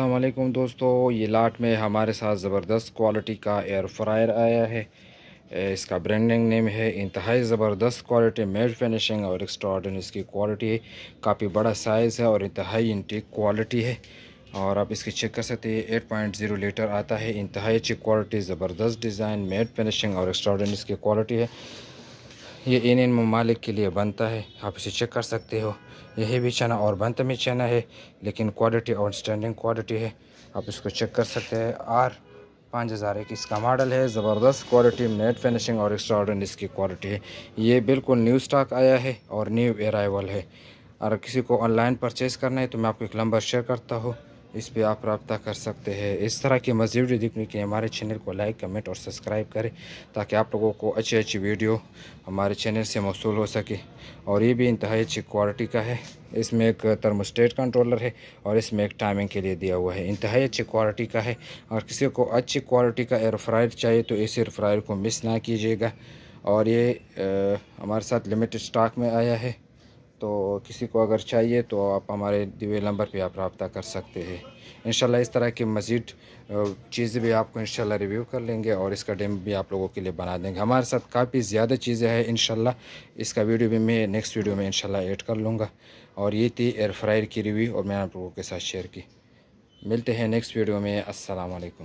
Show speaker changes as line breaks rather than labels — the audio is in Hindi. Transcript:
अल्लाम दोस्तों ये लाट में हमारे साथ ज़बरदस्त क्वालिटी का एयर फ्रायर आया है इसका ब्रांडिंग नेम है इंतहाई ज़बरदस्त क्वालिटी मेड फिनिशिंग और एक्स्ट्रॉडन इसकी क्वालिटी है काफ़ी बड़ा साइज़ है और इंतहाई इंटेक क्वालिटी है और आप इसकी चेक कर सकते हैं एट पॉइंट जीरो लीटर आता है इंतहाई अच्छी क्वालिटी ज़बरदस्त डिज़ाइन मेड फिनिशिंग और एक्स्ट्रॉडन इसकी क्वालिटी है ये इन इन ममालिक के लिए बनता है आप इसे चेक कर सकते हो यही भी चना और बंत में चना है लेकिन क्वालिटी और स्टैंडिंग क्वालिटी है आप इसको चेक कर सकते हैं आर पाँच हज़ार एक इसका मॉडल है ज़बरदस्त क्वालिटी नेट फिनिशिंग और एक्स्ट्रा इसकी क्वालिटी है ये बिल्कुल न्यू स्टॉक आया है और न्यू अराइवल है अगर किसी को ऑनलाइन परचेज़ करना है तो मैं आपको एक नंबर शेयर करता हूँ इस पर आप रबता कर सकते हैं इस तरह की मज़ीद वीडियो देखने के लिए हमारे चैनल को लाइक कमेंट और सब्सक्राइब करें ताकि आप लोगों को अच्छी अच्छी वीडियो हमारे चैनल से मौसू हो सके और ये भी इंतहाई अच्छी क्वालिटी का है इसमें एक थर्मोस्टेट कंट्रोलर है और इसमें एक टाइमिंग के लिए दिया हुआ है इंतहाई अच्छी क्वालिटी का है और किसी को अच्छी क्वालिटी का एयर फ्रायर चाहिए तो इस एयर फ्रायर को मिस ना कीजिएगा और ये हमारे साथ लिमिटेड स्टॉक में आया है तो किसी को अगर चाहिए तो आप हमारे दिवे नंबर पे आप रबता कर सकते हैं इन इस तरह की मज़ीद चीज़ें भी आपको इन रिव्यू कर लेंगे और इसका डेम भी आप लोगों के लिए बना देंगे हमारे साथ काफ़ी ज़्यादा चीज़ें हैं इन इसका वीडियो भी मैं नेक्स्ट वीडियो में इन एड कर लूँगा और ये थी एयर फ्रायर की रिव्यू और मैंने आप लोगों के साथ शेयर की मिलते हैं नेक्स्ट वीडियो में असलकम